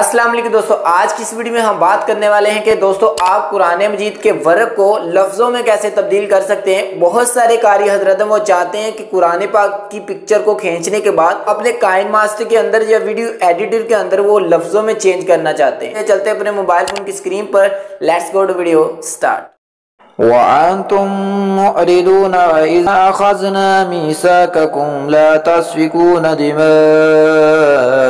अस्सलाम वालेकुम दोस्तों आज की इस वीडियो में हम बात करने वाले हैं कि दोस्तों आप कुरान मजीद के वर्क को लफ्ज़ों में कैसे तब्दील कर सकते हैं बहुत सारे कारी हजरत वो चाहते हैं कि कुरान पाक की पिक्चर को खींचने के बाद अपने काइन मास्टर के अंदर या वीडियो एडिटर के अंदर वो लफ्ज़ों में चेंज करना चाहते हैं चलते अपने मोबाइल फ़ोन की स्क्रीन पर let's go to video start وَأَنْتُمْ مُعْرِضُونَ وإذا أَخَذْنَا مِيثَاقَكُمْ لَا تَسْفِكُونَ دماء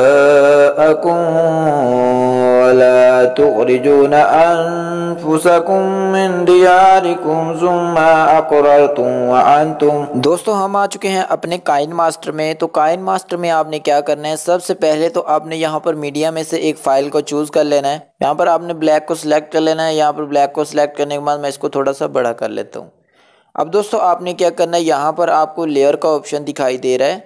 تخرجون أنفسكم من دياركم ثم أقررتم وأنتم दोस्तों हम आ चुके हैं अपने काइन मास्टर में तो काइन मास्टर में आपने क्या करना है सबसे पहले तो आपने यहाँ पर मीडिया में से एक फाइल को चूज कर लेना है यहाँ पर आपने ब्लैक को सिलेक्ट कर लेना है यहाँ पर ब्लैक को सिलेक्ट करने के बाद मैं इसको थोड़ा सा बड़ा कर लेता हूँ अब दोस्तों आपने क्या करना है यहाँ पर आपको लेयर का ऑप्शन दिखाई दे रहा है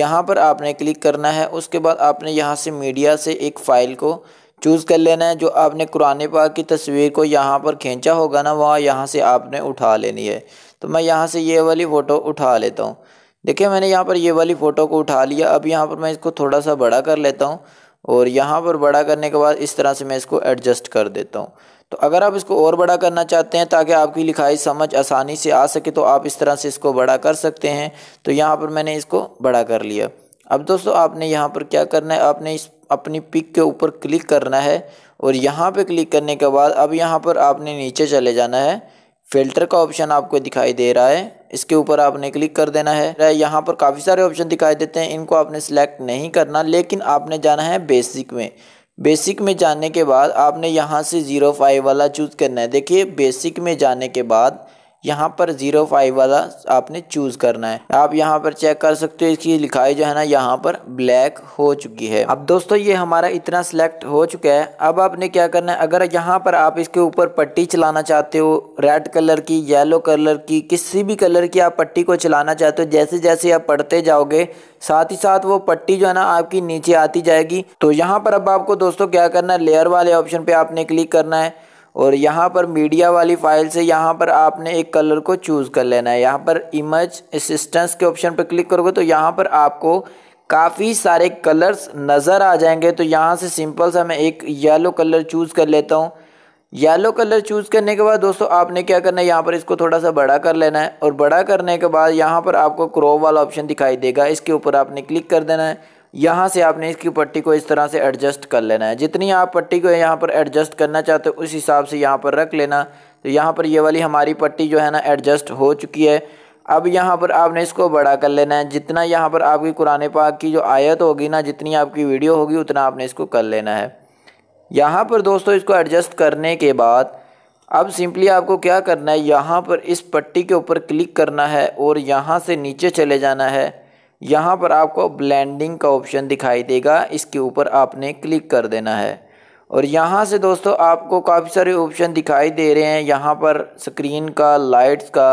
यहाँ पर आपने क्लिक करना है उसके बाद आपने यहाँ से मीडिया से एक फ़ाइल को चूज़ कर लेना है जो आपने कुरान पाक की तस्वीर को यहाँ पर खींचा होगा ना वहाँ यहाँ से आपने उठा लेनी है तो मैं यहाँ से ये वाली फ़ोटो उठा लेता हूँ देखिए मैंने यहाँ पर ये वाली फ़ोटो को उठा लिया अब यहाँ पर मैं इसको थोड़ा सा बड़ा कर लेता हूँ और यहाँ पर बड़ा करने के बाद इस तरह से मैं इसको एडजस्ट कर देता हूँ तो अगर आप इसको और बड़ा करना चाहते हैं ताकि आपकी लिखाई समझ आसानी से आ सके तो आप इस तरह से इसको बड़ा कर सकते हैं तो यहाँ पर मैंने इसको बड़ा कर लिया अब दोस्तों आपने यहाँ पर क्या करना है आपने इस अपनी पिक के ऊपर क्लिक करना है और यहाँ पे क्लिक करने के बाद अब यहाँ पर आपने नीचे चले जाना है फिल्टर का ऑप्शन आपको दिखाई दे रहा है इसके ऊपर आपने क्लिक कर देना है यहाँ पर काफ़ी सारे ऑप्शन दिखाई देते हैं इनको आपने सेलेक्ट नहीं करना लेकिन आपने जाना है बेसिक में बेसिक में जाने के बाद आपने यहाँ से ज़ीरो फाइव वाला चूज़ करना है देखिए बेसिक में जाने के बाद यहाँ पर जीरो फाइव वाला आपने चूज करना है आप यहाँ पर चेक कर सकते हो इसकी लिखाई जो है ना यहाँ पर ब्लैक हो चुकी है अब दोस्तों ये हमारा इतना सिलेक्ट हो चुका है अब आपने क्या करना है अगर यहाँ पर आप इसके ऊपर पट्टी चलाना चाहते हो रेड कलर की येलो कलर की किसी भी कलर की आप पट्टी को चलाना चाहते हो जैसे जैसे आप पढ़ते जाओगे साथ ही साथ वो पट्टी जो है ना आपकी नीचे आती जाएगी तो यहाँ पर अब आपको दोस्तों क्या करना है लेयर वाले ऑप्शन पे आपने क्लिक करना है और यहाँ पर मीडिया वाली फाइल से यहाँ पर आपने एक कलर को चूज़ कर लेना है यहाँ पर इमेज असिस्टेंस के ऑप्शन पर क्लिक करोगे तो यहाँ पर आपको काफ़ी सारे कलर्स नज़र आ जाएंगे तो यहाँ से सिंपल सा मैं एक येलो कलर चूज़ कर लेता हूँ येलो कलर चूज़ करने के बाद दोस्तों आपने क्या करना है यहाँ पर इसको थोड़ा सा बड़ा कर लेना है और बड़ा करने के बाद यहाँ पर आपको क्रॉप वाला ऑप्शन दिखाई देगा इसके ऊपर आपने क्लिक कर देना है यहाँ से आपने इसकी पट्टी को इस तरह से एडजस्ट कर लेना है जितनी आप पट्टी को यहाँ पर एडजस्ट करना चाहते हो उस हिसाब से यहाँ पर रख लेना तो यहाँ पर ये वाली हमारी पट्टी जो है ना एडजस्ट हो चुकी है अब यहाँ पर आपने इसको बड़ा कर लेना है जितना यहाँ पर आपकी कुरान पाक की जो आयत होगी ना जितनी आपकी वीडियो होगी उतना आपने इसको कर लेना है यहाँ पर दोस्तों इसको एडजस्ट करने के बाद अब सिंपली आपको क्या करना है यहाँ पर इस पट्टी के ऊपर क्लिक करना है और यहाँ से नीचे चले जाना है यहाँ पर आपको ब्लेंडिंग का ऑप्शन दिखाई देगा इसके ऊपर आपने क्लिक कर देना है और यहाँ से दोस्तों आपको काफ़ी सारे ऑप्शन दिखाई दे रहे हैं यहाँ पर स्क्रीन का लाइट्स का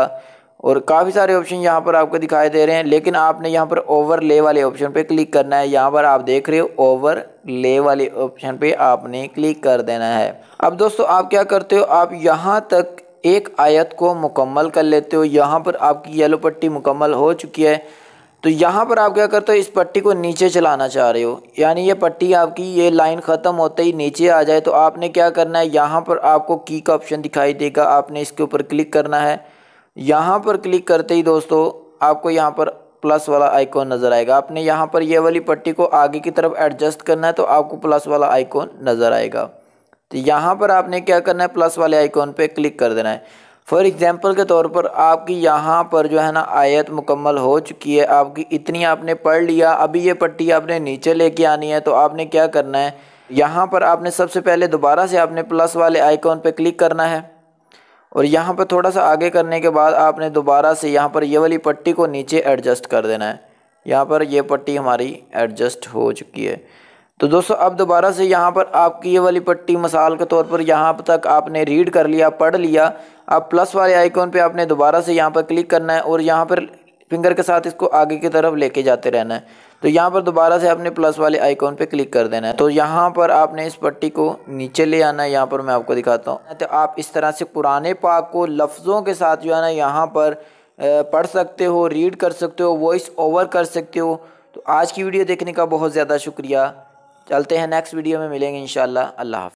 और काफ़ी सारे ऑप्शन यहाँ पर आपको दिखाई दे रहे हैं लेकिन आपने यहाँ पर ओवर ले वाले ऑप्शन पे क्लिक करना है यहाँ पर आप देख रहे हो ओवर ले वाले ऑप्शन पे आपने क्लिक कर देना है अब दोस्तों आप क्या करते हो आप यहाँ तक एक आयत को मुकम्मल कर लेते हो यहाँ पर आपकी येलो पट्टी मुकम्मल हो चुकी है तो यहाँ पर आप क्या करते हो इस पट्टी को नीचे चलाना चाह रहे हो यानी ये पट्टी आपकी ये लाइन ख़त्म होते ही नीचे आ जाए तो आपने क्या करना है यहाँ पर आपको की का ऑप्शन दिखाई देगा आपने इसके ऊपर क्लिक करना है यहाँ पर क्लिक करते ही दोस्तों आपको यहाँ पर प्लस वाला आइकॉन नज़र आएगा आपने यहाँ पर ये वाली पट्टी को आगे की तरफ एडजस्ट करना है तो आपको प्लस वाला आइकॉन नज़र आएगा तो यहाँ पर आपने क्या करना है प्लस वाले आइकॉन पर क्लिक कर देना है फॉर एग्ज़ाम्पल के तौर पर आपकी यहाँ पर जो है ना आयत मुकम्मल हो चुकी है आपकी इतनी आपने पढ़ लिया अभी ये पट्टी आपने नीचे लेके आनी है तो आपने क्या करना है यहाँ पर आपने सबसे पहले दोबारा से आपने प्लस वाले आइकॉन पर क्लिक करना है और यहाँ पर थोड़ा सा आगे करने के बाद आपने दोबारा से यहाँ पर ये वाली पट्टी को नीचे एडजस्ट कर देना है यहाँ पर ये पट्टी हमारी एडजस्ट हो चुकी है तो दोस्तों अब दोबारा से यहाँ पर आपकी ये वाली पट्टी मिसाल के तौर पर यहाँ तक आपने रीड कर लिया पढ़ लिया अब प्लस वाले आइकॉन पे आपने दोबारा से यहाँ पर क्लिक करना है और यहाँ पर फिंगर के साथ इसको आगे की तरफ लेके जाते रहना है तो यहाँ पर दोबारा से आपने प्लस वाले आइकॉन पे क्लिक कर देना है तो यहाँ पर आपने इस पट्टी को नीचे ले आना है यहाँ पर मैं आपको दिखाता हूँ तो आप इस तरह से पुराने पाक को लफ्ज़ों के साथ जो है ना यहाँ पर पढ़ सकते हो रीड कर सकते हो वॉइस ओवर कर सकते हो तो आज की वीडियो देखने का बहुत ज़्यादा शुक्रिया चलते हैं नेक्स्ट वीडियो में मिलेंगे इन अल्लाह हाफ़